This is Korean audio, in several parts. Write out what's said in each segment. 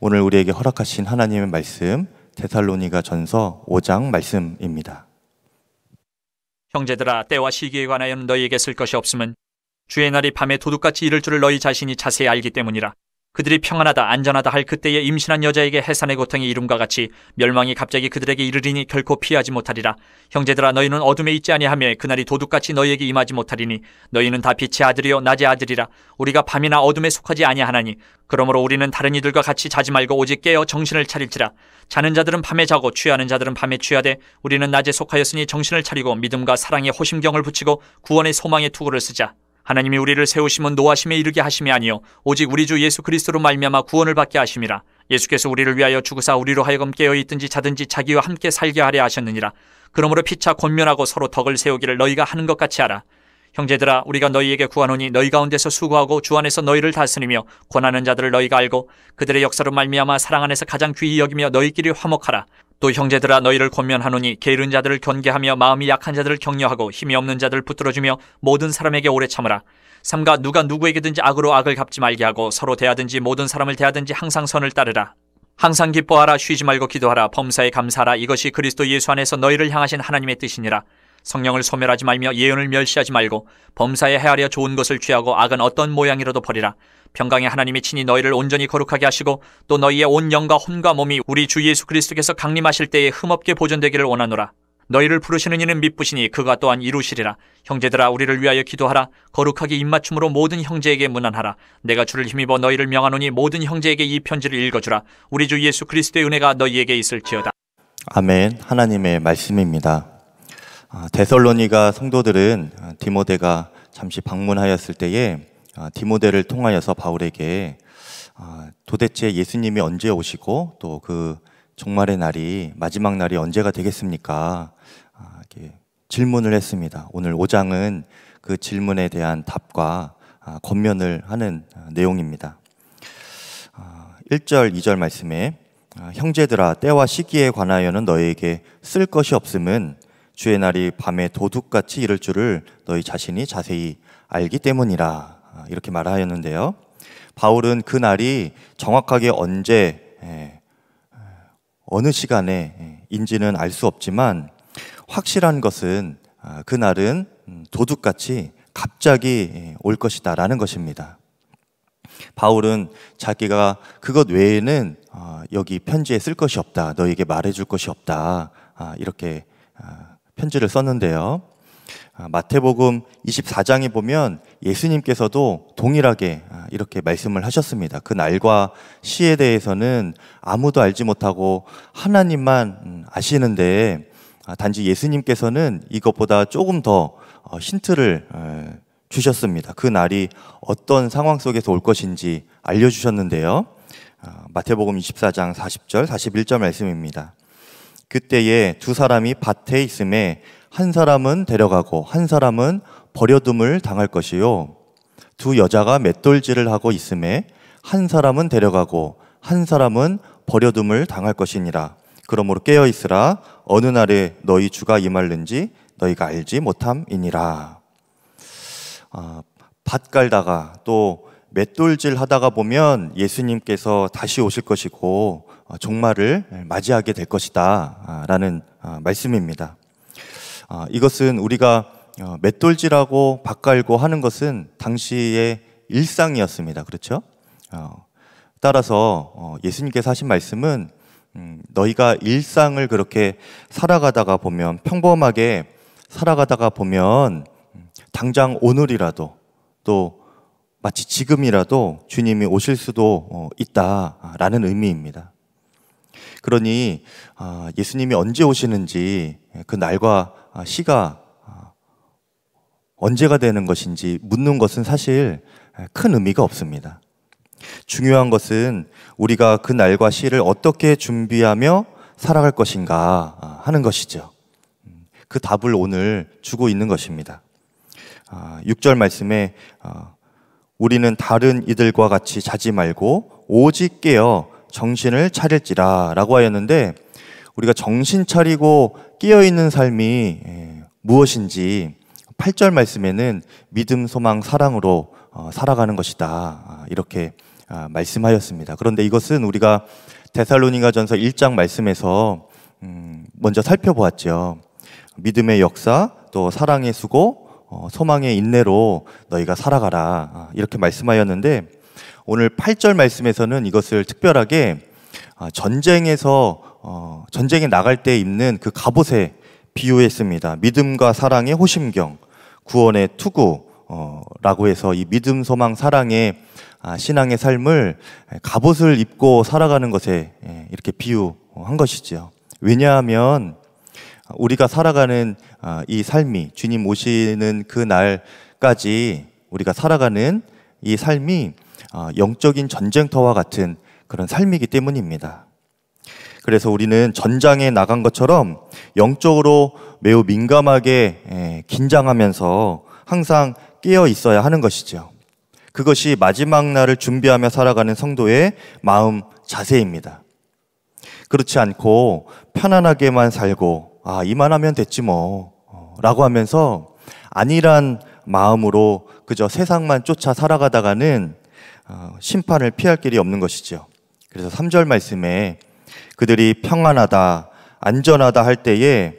오늘 우리에게 허락하신 하나님의 말씀 데살로니가 전서 5장 말씀입니다. 형제들아 때와 시기에 관하여는 너희에게 쓸 것이 없음은 주의 날이 밤에 도둑같이 이를 줄을 너희 자신이 자세히 알기 때문이라 그들이 평안하다 안전하다 할 그때에 임신한 여자에게 해산의 고통의 이름과 같이 멸망이 갑자기 그들에게 이르리니 결코 피하지 못하리라 형제들아 너희는 어둠에 있지 아니하며 그날이 도둑같이 너희에게 임하지 못하리니 너희는 다 빛의 아들이요 낮의 아들이라 우리가 밤이나 어둠에 속하지 아니하나니 그러므로 우리는 다른 이들과 같이 자지 말고 오직 깨어 정신을 차릴지라 자는 자들은 밤에 자고 취하는 자들은 밤에 취하되 우리는 낮에 속하였으니 정신을 차리고 믿음과 사랑의 호심경을 붙이고 구원의 소망의 투구를 쓰자 하나님이 우리를 세우심은 노하심에 이르게 하심이 아니요 오직 우리 주 예수 그리스도로 말미암아 구원을 받게 하심이라 예수께서 우리를 위하여 죽으사 우리로 하여금 깨어 있든지 자든지 자기와 함께 살게 하려 하셨느니라 그러므로 피차 권면하고 서로 덕을 세우기를 너희가 하는 것 같이 하라 형제들아 우리가 너희에게 구하노니 너희 가운데서 수고하고 주 안에서 너희를 다스리며 권하는 자들을 너희가 알고 그들의 역사로 말미암아 사랑 안에서 가장 귀히 여기며 너희끼리 화목하라 또 형제들아 너희를 권면하노니 게으른 자들을 경계하며 마음이 약한 자들을 격려하고 힘이 없는 자들을 붙들어주며 모든 사람에게 오래 참으라. 삼가 누가 누구에게든지 악으로 악을 갚지 말게 하고 서로 대하든지 모든 사람을 대하든지 항상 선을 따르라. 항상 기뻐하라 쉬지 말고 기도하라 범사에 감사하라 이것이 그리스도 예수 안에서 너희를 향하신 하나님의 뜻이니라. 성령을 소멸하지 말며 예언을 멸시하지 말고 범사에 헤아려 좋은 것을 취하고 악은 어떤 모양이라도 버리라. 평강의 하나님이 친히 너희를 온전히 거룩하게 하시고 또 너희의 온 영과 혼과 몸이 우리 주 예수 그리스도께서 강림하실 때에 흠없게 보존되기를 원하노라. 너희를 부르시는 이는 믿으시니 그가 또한 이루시리라. 형제들아 우리를 위하여 기도하라. 거룩하게 입맞춤으로 모든 형제에게 문안하라. 내가 주를 힘입어 너희를 명하노니 모든 형제에게 이 편지를 읽어주라. 우리 주 예수 그리스도의 은혜가 너희에게 있을지어다. 아멘. 하나님의 말씀입니다. 아, 데설로니가 성도들은 아, 디모데가 잠시 방문하였을 때에 아, 디모데를 통하여서 바울에게 도대체 예수님이 언제 오시고 또 그 종말의 날이 마지막 날이 언제가 되겠습니까? 질문을 했습니다. 오늘 5장은 그 질문에 대한 답과 권면을 하는 내용입니다. 1절, 2절 말씀에 형제들아 때와 시기에 관하여는 너에게 희쓸 것이 없음은 주의 날이 밤에 도둑같이 이를 줄을 너희 자신이 자세히 알기 때문이라 아, 이렇게 말하였는데요. 바울은 그 날이 정확하게 언제 어느 시간에 인지는 알 수 없지만 확실한 것은 아, 그 날은 음, 도둑같이 갑자기 올 것이다라는 것입니다. 바울은 자기가 그것 외에는 아, 여기 편지에 쓸 것이 없다. 너에게 말해줄 것이 없다. 이렇게 편지를 썼는데요. 아, 마태복음 24장에 보면 예수님께서도 동일하게 아, 이렇게 말씀을 하셨습니다. 그 날과 시에 대해서는 아무도 알지 못하고 하나님만 음, 아시는데 아, 단지 예수님께서는 이것보다 조금 더 어, 힌트를 어, 주셨습니다. 그 날이 어떤 상황 속에서 올 것인지 알려주셨는데요. 마태복음 24장 40절, 41절 말씀입니다. 그때에 두 사람이 밭에 있음에 한 사람은 데려가고 한 사람은 버려둠을 당할 것이요. 두 여자가 맷돌질을 하고 있음에 한 사람은 데려가고 한 사람은 버려둠을 당할 것이니라. 그러므로 깨어 있으라 어느 날에 너희 주가 임할는지 너희가 알지 못함이니라. 아, 밭 갈다가 또 맷돌질 하다가 보면 예수님께서 다시 오실 것이고 아, 종말을 맞이하게 될 것이다. 아, 라는 아, 말씀입니다. 이것은 우리가 어, 맷돌질하고 박갈고 하는 것은 당시의 일상이었습니다. 그렇죠? 어, 따라서 어, 예수님께서 하신 말씀은 음, 너희가 일상을 그렇게 살아가다가 보면 평범하게 살아가다가 보면 음, 당장 오늘이라도 또 마치 지금이라도 주님이 오실 수도 있다라는 의미입니다. 그러니 아, 예수님이 언제 오시는지 그 날과 아, 시가 아, 언제가 되는 것인지 묻는 것은 사실 큰 의미가 없습니다. 중요한 것은 우리가 그 날과 시를 어떻게 준비하며 살아갈 것인가 하는 것이죠. 음, 그 답을 오늘 주고 있는 것입니다. 6절 말씀에 우리는 다른 이들과 같이 자지 말고 오직 깨어 정신을 차릴지라 라고 하였는데 우리가 정신 차리고 끼어 있는 삶이 예, 무엇인지 8절 말씀에는 믿음, 소망, 사랑으로 어, 살아가는 것이다. 아, 이렇게 아, 말씀하였습니다. 그런데 이것은 우리가 데살로니가 전서 1장 말씀에서 음, 먼저 살펴보았죠. 믿음의 역사, 또 사랑의 수고, 어, 소망의 인내로 너희가 살아가라. 아, 이렇게 말씀하였는데 오늘 8절 말씀에서는 이것을 특별하게 아, 전쟁에서 어, 전쟁에 나갈 때 입는 그 갑옷에 비유했습니다. 믿음과 사랑의 호심경, 구원의 투구, 어, 라고 해서 이 믿음, 소망, 사랑의 아, 신앙의 삶을 갑옷을 입고 살아가는 것에 이렇게 비유한 것이지요. 왜냐하면 우리가 살아가는 아, 이 삶이 주님 오시는 그 날까지 우리가 살아가는 이 삶이 어, 영적인 전쟁터와 같은 그런 삶이기 때문입니다. 그래서 우리는 전장에 나간 것처럼 영적으로 매우 민감하게 예, 긴장하면서 항상 깨어 있어야 하는 것이죠. 그것이 마지막 날을 준비하며 살아가는 성도의 마음 자세입니다. 그렇지 않고 편안하게만 살고 아 이만하면 됐지 뭐라고 어, 하면서 아니란 마음으로 그저 세상만 쫓아 살아가다가는 어, 심판을 피할 길이 없는 것이지요. 그래서 3절 말씀에 그들이 평안하다, 안전하다 할 때에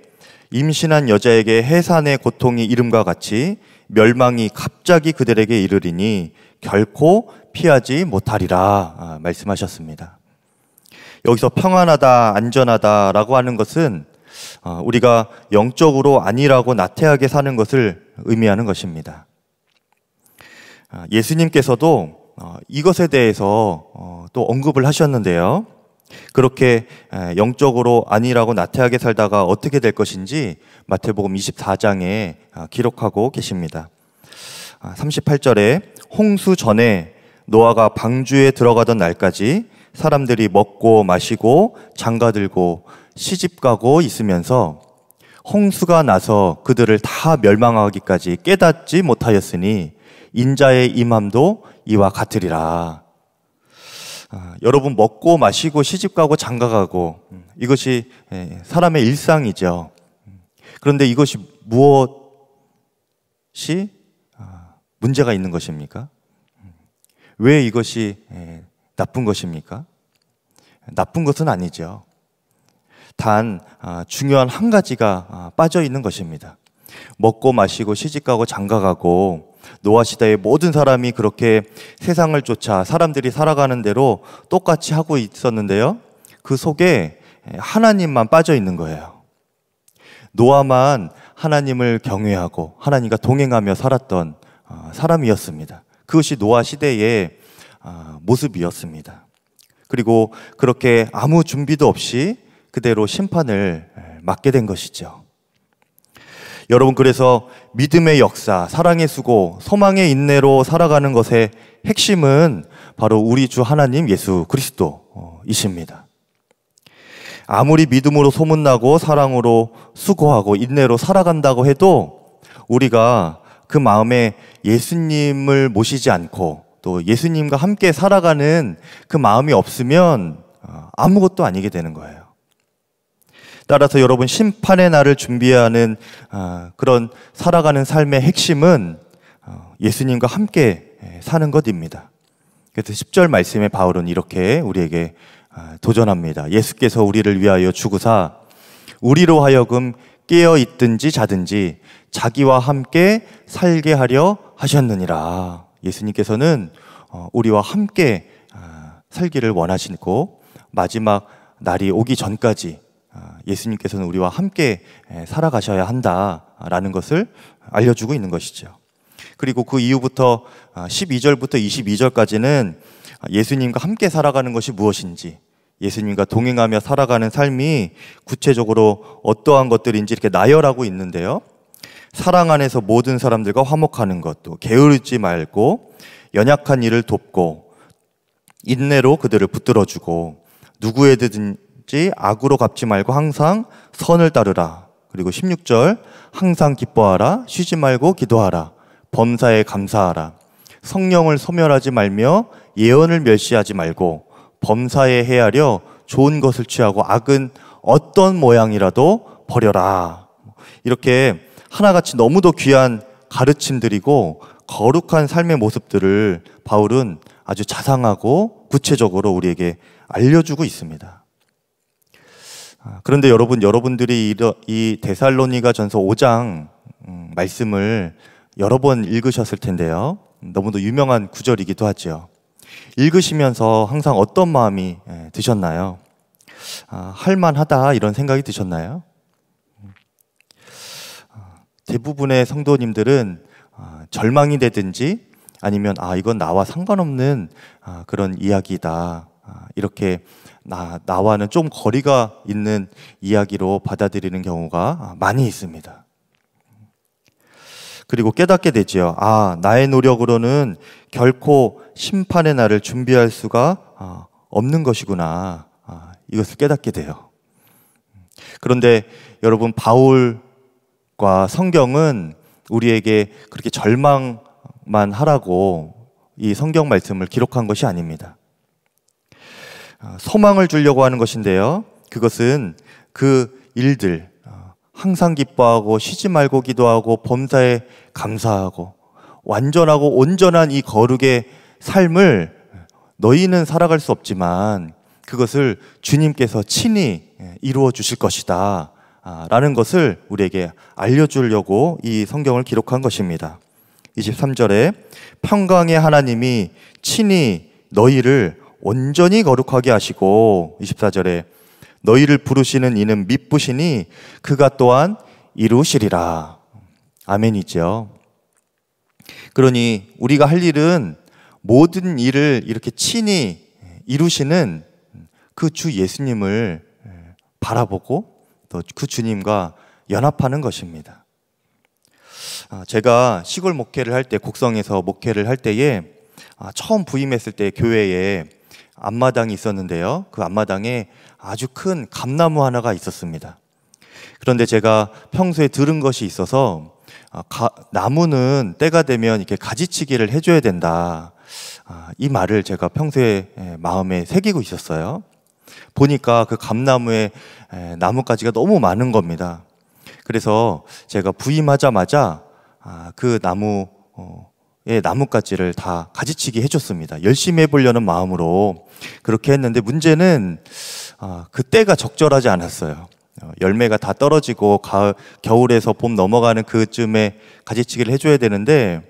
임신한 여자에게 해산의 고통이 이름과 같이 멸망이 갑자기 그들에게 이르리니 결코 피하지 못하리라 아, 말씀하셨습니다. 여기서 평안하다, 안전하다라고 하는 것은 어, 우리가 영적으로 아니라고 나태하게 사는 것을 의미하는 것입니다. 아, 예수님께서도 어, 이것에 대해서 어, 또 언급을 하셨는데요. 그렇게 영적으로 아니라고 나태하게 살다가 어떻게 될 것인지 마태복음 24장에 어, 기록하고 계십니다. 38절에 아, 홍수 전에 노아가 방주에 들어가던 날까지 사람들이 먹고 마시고 장가 들고 시집 가고 있으면서 홍수가 나서 그들을 다 멸망하기까지 깨닫지 못하였으니 인자의 임함도 이와 같으리라. 아, 여러분 먹고 마시고 시집 가고 장가 가고 음, 이것이 예, 사람의 일상이죠. 그런데 이것이 무엇이 아, 문제가 있는 것입니까? 왜 이것이 예, 나쁜 것입니까? 나쁜 것은 아니죠. 단 아, 중요한 한 가지가 아, 빠져 있는 것입니다. 먹고 마시고 시집가고 장가가고 노아 시대의 모든 사람이 그렇게 세상을 쫓아 사람들이 살아가는 대로 똑같이 하고 있었는데요. 그 속에 하나님만 빠져 있는 거예요. 노아만 하나님을 경외하고 하나님과 동행하며 살았던 어, 사람이었습니다. 그것이 노아 시대의 어, 모습이었습니다. 그리고 그렇게 아무 준비도 없이 그대로 심판을 맞게 된 것이죠. 여러분 그래서 믿음의 역사, 사랑의 수고, 소망의 인내로 살아가는 것의 핵심은 바로 우리 주 하나님 예수 그리스도이십니다. 아무리 믿음으로 소문나고 사랑으로 수고하고 인내로 살아간다고 해도 우리가 그 마음에 예수님을 모시지 않고 또 예수님과 함께 살아가는 그 마음이 없으면 어, 아무것도 아니게 되는 거예요. 따라서 여러분 심판의 날을 준비하는 아, 그런 살아가는 삶의 핵심은 어, 예수님과 함께 예, 사는 것입니다. 그래서 10절 말씀에 바울은 이렇게 우리에게 아, 도전합니다. 예수께서 우리를 위하여 주구사 우리로 하여금 깨어 있든지 자든지 자기와 함께 살게 하려 하셨느니라. 예수님께서는 어, 우리와 함께 아, 살기를 원하시고 마지막 날이 오기 전까지 아, 예수님께서는 우리와 함께 살아가셔야 한다라는 것을 알려주고 있는 것이죠. 그리고 그 이후부터 12절부터 아, 22절까지는 예수님과 함께 살아가는 것이 무엇인지, 예수님과 동행하며 살아가는 삶이 구체적으로 어떠한 것들인지 이렇게 나열하고 있는데요. 사랑 안에서 모든 사람들과 화목하는 것도 게으르지 말고 연약한 일을 돕고 인내로 그들을 붙들어주고 누구에든 있지 악으로 갚지 말고 항상 선을 따르라. 그리고 16절 항상 기뻐하라 쉬지 말고 기도하라 범사에 감사하라 성령을 소멸하지 말며 예언을 멸시하지 말고 범사에 헤아려 좋은 것을 취하고 악은 어떤 모양이라도 버려라. 이렇게 하나같이 너무도 귀한 가르침들이고 거룩한 삶의 모습들을 바울은 아주 자상하고 구체적으로 우리에게 알려주고 있습니다. 아, 그런데 여러분, 여러분들이 이대살로니가 전서 5장 음, 말씀을 여러 번 읽으셨을 텐데요. 너무도 유명한 구절이기도 하죠. 읽으시면서 항상 어떤 마음이 예, 드셨나요? 아, 할만하다 이런 생각이 드셨나요? 아, 대부분의 성도님들은 아, 절망이 되든지 아니면 아, 이건 나와 상관없는 그런 이야기다. 아, 이렇게 나, 나와는 좀 거리가 있는 이야기로 받아들이는 경우가 아, 많이 있습니다. 그리고 깨닫게 되지 아, 나의 노력으로는 결코 심판의 날을 준비할 수가 아, 없는 것이구나. 이것을 깨닫게 돼요. 그런데 여러분, 바울과 성경은 우리에게 그렇게 절망만 하라고 이 성경 말씀을 기록한 것이 아닙니다. 아, 소망을 주려고 하는 것인데요. 그것은 그 일들 어, 항상 기뻐하고 쉬지 말고 기도하고 범사에 감사하고 완전하고 온전한 이 거룩의 삶을 너희는 살아갈 수 없지만 그것을 주님께서 친히 예, 이루어 주실 것이다. 아, 라는 것을 우리에게 알려주려고 이 성경을 기록한 것입니다. 23절에 평강의 하나님이 친히 너희를 온전히 거룩하게 하시고 24절에 너희를 부르시는 이는 믿부시니 그가 또한 이루시리라. 아멘이죠. 그러니 우리가 할 일은 모든 일을 이렇게 친히 이루시는 그 주 예수님을 바라보고 또 그 주님과 연합하는 것입니다. 아, 제가 시골 목회를 할 때, 곡성에서 목회를 할 때에 아, 처음 부임했을 때 교회에 앞마당이 있었는데요. 그 앞마당에 아주 큰 감나무 하나가 있었습니다. 그런데 제가 평소에 들은 것이 있어서 아, 가, 나무는 때가 되면 이렇게 가지치기를 해줘야 된다. 아, 이 말을 제가 평소에 마음에 새기고 있었어요. 보니까 그 감나무에 나뭇가지가 너무 많은 겁니다. 그래서 제가 부임하자마자 아, 그 나무 어, 예, 나뭇가지를 다 가지치기 해줬습니다. 열심히 해보려는 마음으로 그렇게 했는데 문제는 아, 그때가 적절하지 않았어요. 어, 열매가 다 떨어지고 가을, 겨울에서 봄 넘어가는 그쯤에 가지치기를 해줘야 되는데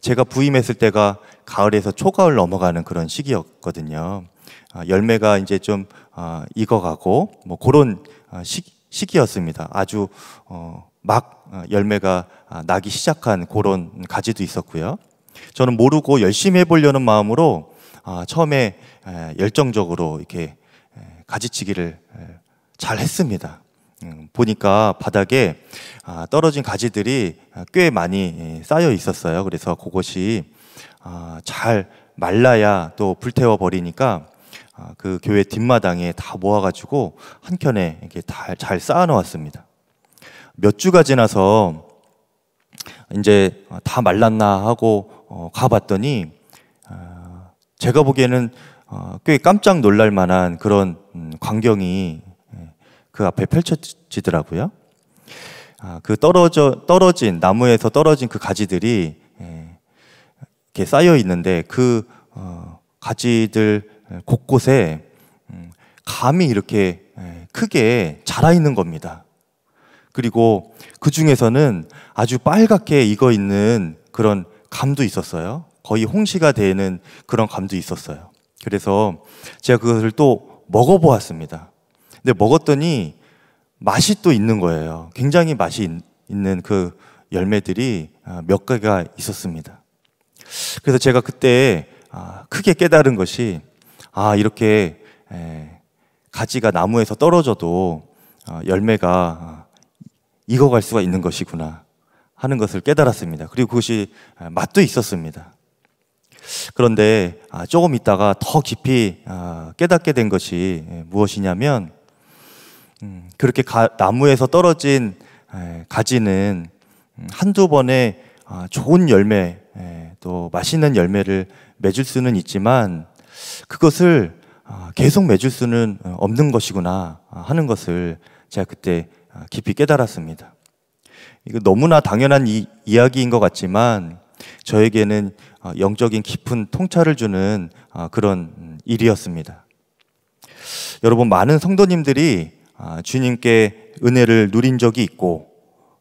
제가 부임했을 때가 가을에서 초가을 넘어가는 그런 시기였거든요. 아, 열매가 이제 좀 아, 익어가고 뭐 그런 아, 시, 기였습니다 아주 어, 막 어, 열매가 아, 나기 시작한 그런 가지도 있었고요. 저는 모르고 열심히 해보려는 마음으로 아, 처음에 열정적으로 이렇게 가지치기를 잘 했습니다. 음, 보니까 바닥에 아, 떨어진 가지들이 아, 꽤 많이 예, 쌓여 있었어요. 그래서 그것이 잘 말라야 또 불태워 버리니까 그 교회 뒷마당에 다 모아가지고 한 켠에 이렇게 다잘 쌓아 놓았습니다. 몇 주가 지나서 이제 다 말랐나 하고 어, 가봤더니 어, 제가 보기에는 어, 꽤 깜짝 놀랄 만한 그런 음, 광경이 예, 그 앞에 펼쳐지더라고요. 아, 그 떨어져 떨어진 나무에서 떨어진 그 가지들이 예, 이렇게 쌓여 있는데 그 어, 가지들 예, 곳곳에 음, 감이 이렇게 예, 크게 자라 있는 겁니다. 그리고 그 중에서는 아주 빨갛게 익어 있는 그런 감도 있었어요. 거의 홍시가 되는 그런 감도 있었어요. 그래서 제가 그것을 또 먹어보았습니다. 근데 먹었더니 맛이 또 있는 거예요. 굉장히 맛이 있, 는그 열매들이 아, 몇 개가 있었습니다. 그래서 제가 그때 아, 크게 깨달은 것이 아, 이렇게 가지가 나무에서 떨어져도 아, 열매가 익어갈 수가 있는 것이구나. 하는 것을 깨달았습니다. 그리고 그것이 아, 맛도 있었습니다. 그런데 아, 조금 있다가 더 깊이 아, 깨닫게 된 것이 예, 무엇이냐면 음, 그렇게 나무에서 떨어진 예, 가지는 음, 한두 번의 좋은 열매 예, 또 맛있는 열매를 맺을 수는 있지만 그것을 계속 맺을 수는 없는 것이구나 하는 것을 제가 그때 깊이 깨달았습니다. 이거 너무나 당연한 이, 이야기인 것 같지만 저에게는 어, 영적인 깊은 통찰을 주는 어, 그런 음, 일이었습니다. 여러분 많은 성도님들이 아, 주님께 은혜를 누린 적이 있고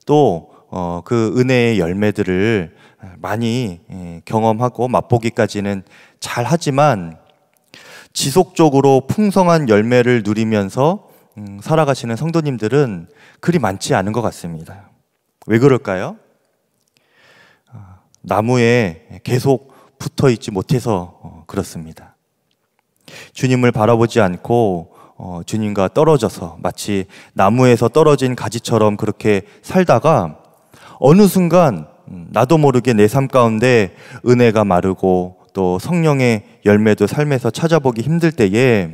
또그 어, 은혜의 열매들을 많이 예, 경험하고 맛보기까지는 잘 하지만 지속적으로 풍성한 열매를 누리면서 음, 살아가시는 성도님들은 그리 많지 않은 것 같습니다. 왜 그럴까요? 어, 나무에 계속 붙어 있지 못해서 어, 그렇습니다. 주님을 바라보지 않고 어, 주님과 떨어져서 마치 나무에서 떨어진 가지처럼 그렇게 살다가 어느 순간 음, 나도 모르게 내 삶 가운데 은혜가 마르고 또 성령의 열매도 삶에서 찾아보기 힘들 때에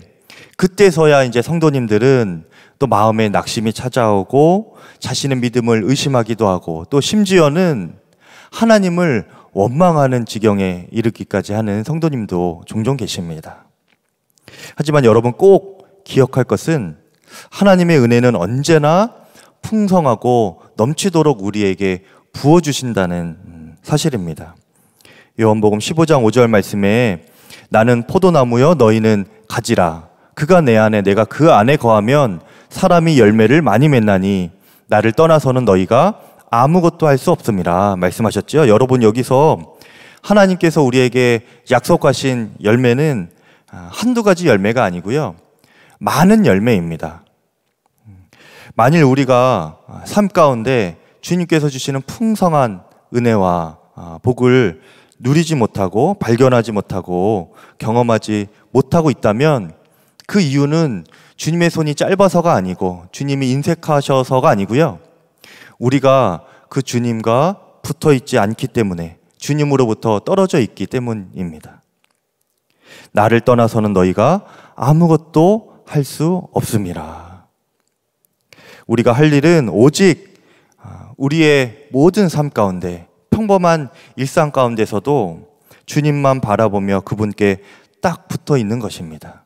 그때서야 이제 성도님들은 또 마음에 낙심이 찾아오고 자신의 믿음을 의심하기도 하고 또 심지어는 하나님을 원망하는 지경에 이르기까지 하는 성도님도 종종 계십니다. 하지만 여러분 꼭 기억할 것은 하나님의 은혜는 언제나 풍성하고 넘치도록 우리에게 부어주신다는 사실입니다. 요한복음 15장 5절 말씀에 나는 포도나무여 너희는 가지라. 그가 내 안에 내가 그 안에 거하면 사람이 열매를 많이 맺나니 나를 떠나서는 너희가 아무것도 할 수없습이라 말씀하셨죠. 여러분 여기서 하나님께서 우리에게 약속하신 열매는 아, 한두 가지 열매가 아니고요. 많은 열매입니다. 만일 우리가 아, 삶 가운데 주님께서 주시는 풍성한 은혜와 아, 복을 누리지 못하고 발견하지 못하고 경험하지 못하고 있다면 그 이유는 주님의 손이 짧아서가 아니고 주님이 인색하셔서가 아니고요. 우리가 그 주님과 붙어 있지 않기 때문에 주님으로부터 떨어져 있기 때문입니다. 나를 떠나서는 너희가 아무것도 할 수없습니다 우리가 할 일은 오직 아, 우리의 모든 삶 가운데 평범한 일상 가운데서도 주님만 바라보며 그분께 딱 붙어 있는 것입니다.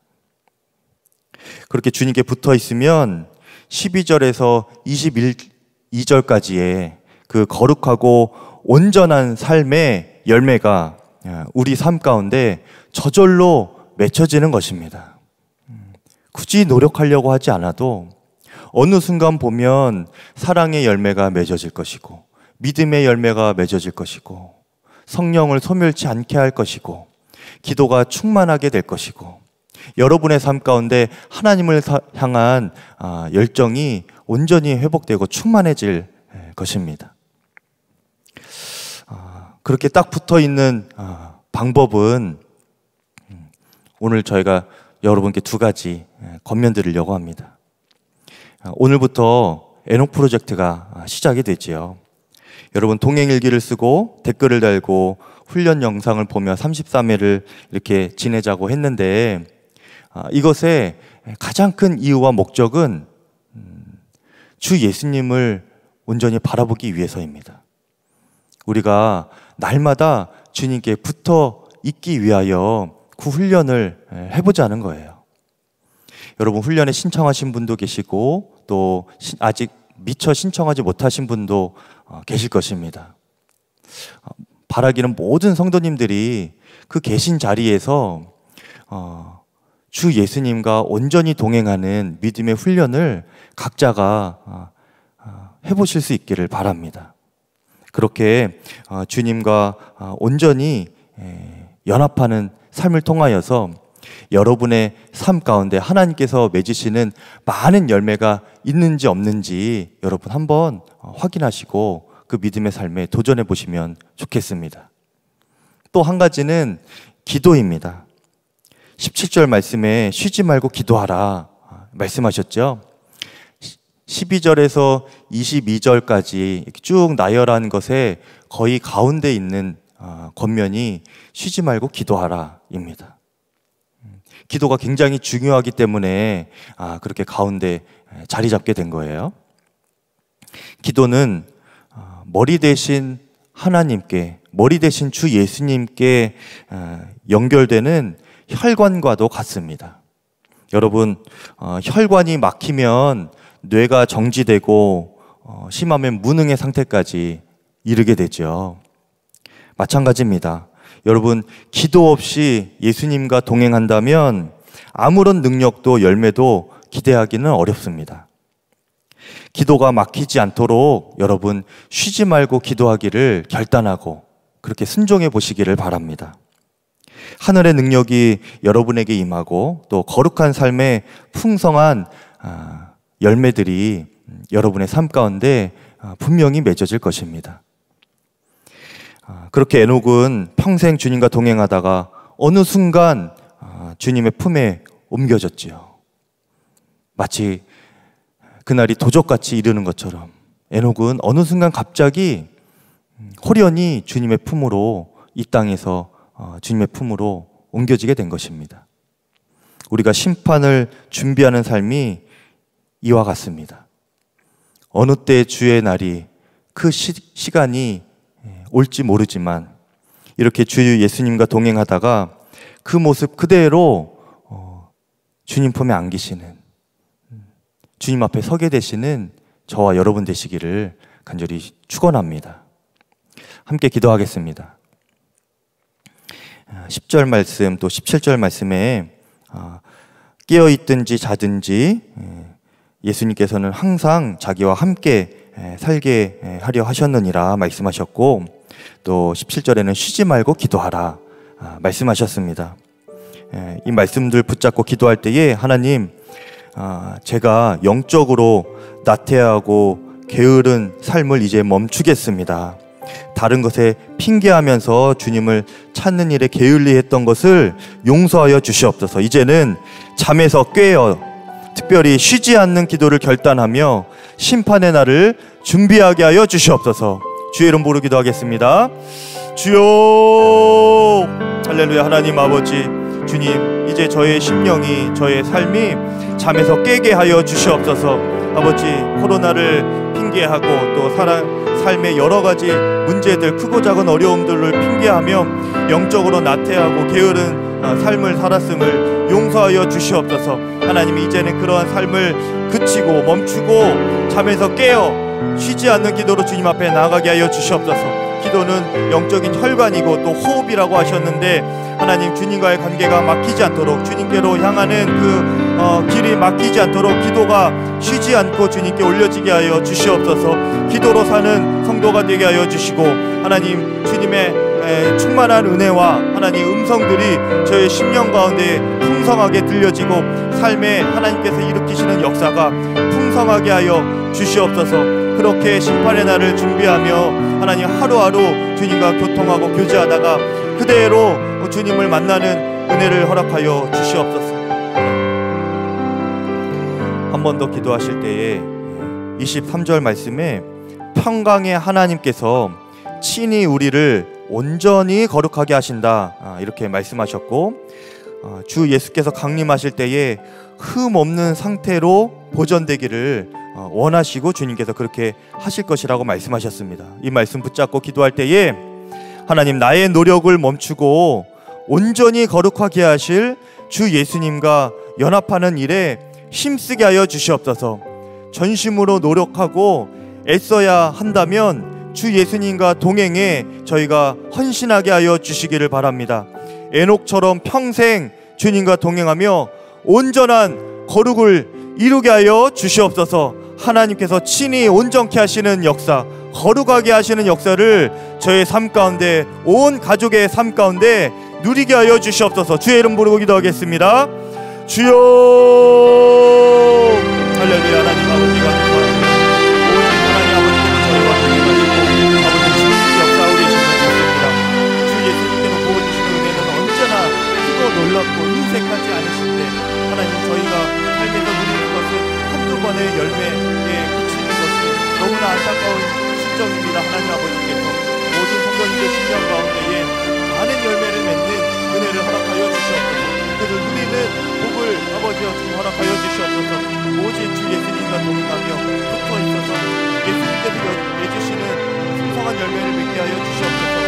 그렇게 주님께 붙어 있으면 12절에서 21절까지의 그 거룩하고 온전한 삶의 열매가 예, 우리 삶 가운데 저절로 맺혀지는 것입니다. 음, 굳이 노력하려고 하지 않아도 어느 순간 보면 사랑의 열매가 맺어질 것이고 믿음의 열매가 맺어질 것이고 성령을 소멸치 않게 할 것이고 기도가 충만하게 될 것이고 여러분의 삶 가운데 하나님을 향한 아, 열정이 온전히 회복되고 충만해질 예, 것입니다. 아, 그렇게 딱 붙어 있는 아, 방법은 음, 오늘 저희가 여러분께 두 가지 건면 예, 드리려고 합니다. 오늘부터 에녹 프로젝트가 시작이 되지요. 여러분 동행일기를 쓰고 댓글을 달고 훈련 영상을 보며 33회를 이렇게 지내자고 했는데 아, 이것의 가장 큰 이유와 목적은 음, 주 예수님을 온전히 바라보기 위해서입니다. 우리가 날마다 주님께 붙어 있기 위하여 그 훈련을 해보자는 거예요. 여러분 훈련에 신청하신 분도 계시고 또 아직 미처 신청하지 못하신 분도 어, 계실 것입니다. 어, 바라기는 모든 성도님들이 그 계신 자리에서 어, 주 예수님과 온전히 동행하는 믿음의 훈련을 각자가 아, 아, 해보실 수 있기를 바랍니다. 그렇게 아, 주님과 온전히 연합하는 삶을 통하여서 여러분의 삶 가운데 하나님께서 맺으시는 많은 열매가 있는지 없는지 여러분 한번 어, 확인하시고 그 믿음의 삶에 도전해 보시면 좋겠습니다. 또 한 가지는 기도입니다. 17절 말씀에 쉬지 말고 기도하라 말씀하셨죠. 12절에서 22절까지 쭉 나열한 것에 거의 가운데 있는 겉면이 어, 쉬지 말고 기도하라입니다. 기도가 굉장히 중요하기 때문에 아, 그렇게 가운데 자리 잡게 된 거예요. 기도는 어, 머리 대신 하나님께, 머리 대신 주 예수님께 어, 연결되는 혈관과도 같습니다. 여러분, 어, 혈관이 막히면 뇌가 정지되고 어, 심하면 무능의 상태까지 이르게 되죠. 마찬가지입니다. 여러분, 기도 없이 예수님과 동행한다면 아무런 능력도 열매도 기대하기는 어렵습니다. 기도가 막히지 않도록 여러분 쉬지 말고 기도하기를 결단하고 그렇게 순종해 보시기를 바랍니다. 하늘의 능력이 여러분에게 임하고 또 거룩한 삶의 풍성한 아, 열매들이 여러분의 삶 가운데 아, 분명히 맺어질 것입니다. 아, 그렇게 에녹은 평생 주님과 동행하다가 어느 순간 주님의 품에 옮겨졌지요. 마치 그날이 도적같이 이르는 것처럼 에녹은 어느 순간 갑자기 호련히 음, 주님의 품으로 이 땅에서 어, 주님의 품으로 옮겨지게 된 것입니다. 우리가 심판을 준비하는 삶이 이와 같습니다. 어느 때 주의 날이 그 시, 시간이 예, 올지 모르지만 이렇게 주 예수님과 동행하다가 그 모습 그대로 어, 주님 품에 안기시는 음, 주님 앞에 서게 되시는 저와 여러분 되시기를 간절히 축원합니다. 함께 기도하겠습니다. 10절 말씀 또 17절 말씀에 아, 깨어 있든지 자든지 예, 예수님께서는 항상 자기와 함께 예, 살게 예, 하려 하셨느니라 말씀하셨고 또 17절에는 쉬지 말고 기도하라 아, 말씀하셨습니다. 이 말씀들 붙잡고 기도할 때에 하나님 아, 제가 영적으로 나태하고 게으른 삶을 이제 멈추겠습니다. 다른 것에 핑계하면서 주님을 찾는 일에 게을리했던 것을 용서하여 주시옵소서. 이제는 잠에서 깨어 특별히 쉬지 않는 기도를 결단하며 심판의 날을 준비하게 하여 주시옵소서. 주의 이름 부르 기도하겠습니다. 주여 할렐루야 하나님 아버지 주님 이제 저의 심령이 저의 삶이 잠에서 깨게 하여 주시옵소서 아버지 코로나를 핑계하고 또 사람 삶의 여러 가지 문제들 크고 작은 어려움들을 핑계하며 영적으로 나태하고 게으른 아, 삶을 살았음을 용서하여 주시옵소서 하나님 이제는 그러한 삶을 그치고 멈추고 잠에서 깨어 쉬지 않는 기도로 주님 앞에 나가게 하여 주시옵소서 기도는 영적인 혈관이고 또 호흡이라고 하셨는데 하나님 주님과의 관계가 막히지 않도록 주님께로 향하는 그 어, 길이 막히지 않도록 기도가 쉬지 않고 주님께 올려지게 하여 주시옵소서 기도로 사는 성도가 되게 하여 주시고 하나님 주님의 에, 충만한 은혜와 하나님 음성들이 저의 심령 가운데 풍성하게 들려지고 삶에 하나님께서 일으키시는 역사가 풍성하게 하여 주시옵소서 그렇게 심판의 날을 준비하며 하나님 하루하루 주님과 교통하고 교제하다가 그대로 주님을 만나는 은혜를 허락하여 주시옵소서. 한 번 더 기도하실 때에 23절 말씀에 평강의 하나님께서 친히 우리를 온전히 거룩하게 하신다 아, 이렇게 말씀하셨고 아, 주 예수께서 강림하실 때에 흠 없는 상태로 보존되기를 어, 원하시고 주님께서 그렇게 하실 것이라고 말씀하셨습니다. 이 말씀 붙잡고 기도할 때에 하나님 나의 노력을 멈추고 온전히 거룩하게 하실 주 예수님과 연합하는 일에 힘쓰게 하여 주시옵소서. 전심으로 노력하고 애써야 한다면 주 예수님과 동행해 저희가 헌신하게 하여 주시기를 바랍니다. 에녹처럼 평생 주님과 동행하며 온전한 거룩을 이루게 하여 주시옵소서. 하나님께서 친히 온전케 하시는 역사, 거룩하게 하시는 역사를 저의 삶 가운데 온 가족의 삶 가운데 누리게 하여 주시옵소서. 주의 이름 부르고 기도하겠습니다. 주여 할렐루야 하나님. 날마다 하나님 아버지께서 모든 성도님들 심령 가운데에 많은 열매를 맺는 은혜를 허락하여 주시옵소서 그들 누리는 복을 아버지여 주 허락하여 주시옵소서 오직 주 예수님과 동행하며 붙어 있어서 예수님께서 내주시는 풍성한 열매를 맺게 하여 주시옵소서